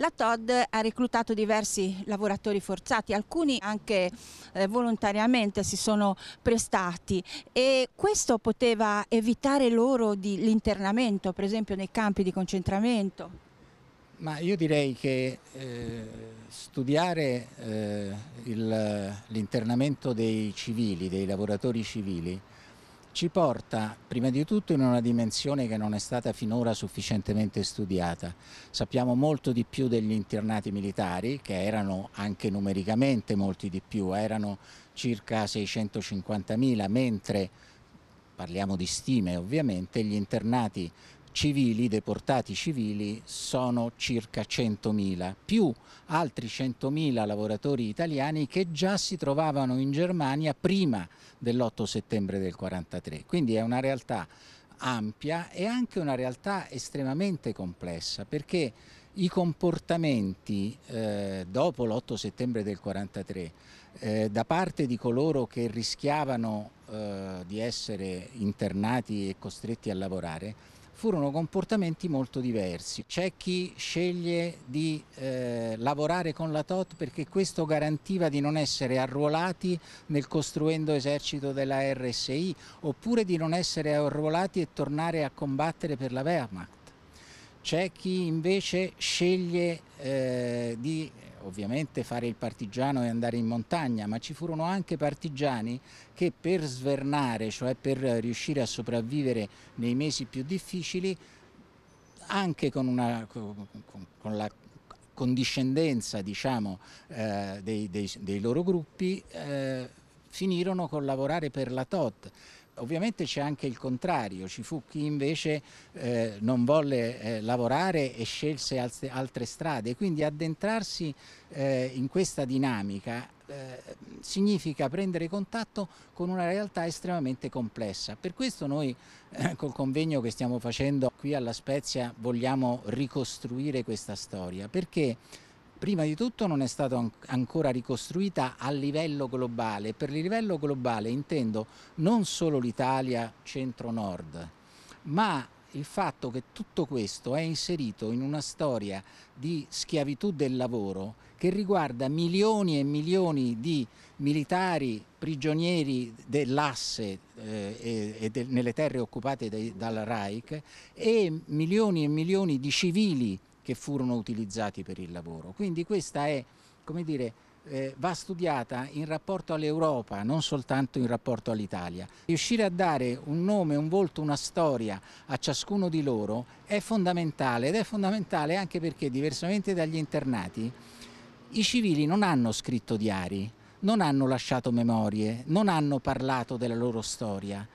La Todd ha reclutato diversi lavoratori forzati, alcuni anche eh, volontariamente si sono prestati e questo poteva evitare loro l'internamento, per esempio nei campi di concentramento. Ma io direi che eh, studiare eh, l'internamento dei civili, dei lavoratori civili, ci porta prima di tutto in una dimensione che non è stata finora sufficientemente studiata. Sappiamo molto di più degli internati militari, che erano anche numericamente molti di più, erano circa 650.000, mentre parliamo di stime ovviamente, gli internati civili, deportati civili, sono circa 100.000, più altri 100.000 lavoratori italiani che già si trovavano in Germania prima dell'8 settembre del 1943. Quindi è una realtà ampia e anche una realtà estremamente complessa perché i comportamenti eh, dopo l'8 settembre del 1943 eh, da parte di coloro che rischiavano eh, di essere internati e costretti a lavorare furono comportamenti molto diversi. C'è chi sceglie di eh, lavorare con la TOT perché questo garantiva di non essere arruolati nel costruendo esercito della RSI oppure di non essere arruolati e tornare a combattere per la Wehrmacht. C'è chi invece sceglie eh, di ovviamente fare il partigiano e andare in montagna, ma ci furono anche partigiani che per svernare, cioè per riuscire a sopravvivere nei mesi più difficili, anche con, una, con, con la condiscendenza diciamo, eh, dei, dei, dei, loro gruppi, eh, finirono col lavorare per la TOT Ovviamente c'è anche il contrario, ci fu chi invece eh, non volle eh, lavorare e scelse altre, strade, quindi addentrarsi eh, in questa dinamica eh, significa prendere contatto con una realtà estremamente complessa. Per questo noi eh, col convegno che stiamo facendo qui alla Spezia vogliamo ricostruire questa storia, perché prima di tutto non è stata ancora ricostruita a livello globale. Per livello globale intendo non solo l'Italia centro-nord, ma il fatto che tutto questo è inserito in una storia di schiavitù del lavoro che riguarda milioni e milioni di militari prigionieri dell'asse eh, e de, nelle terre occupate dai, dal Reich e milioni e milioni di civili che furono utilizzati per il lavoro. Quindi questa è, come dire, eh, va studiata in rapporto all'Europa, non soltanto in rapporto all'Italia. Riuscire a dare un nome, un volto, una storia a ciascuno di loro è fondamentale ed è fondamentale anche perché diversamente dagli internati i civili non hanno scritto diari, non hanno lasciato memorie, non hanno parlato della loro storia.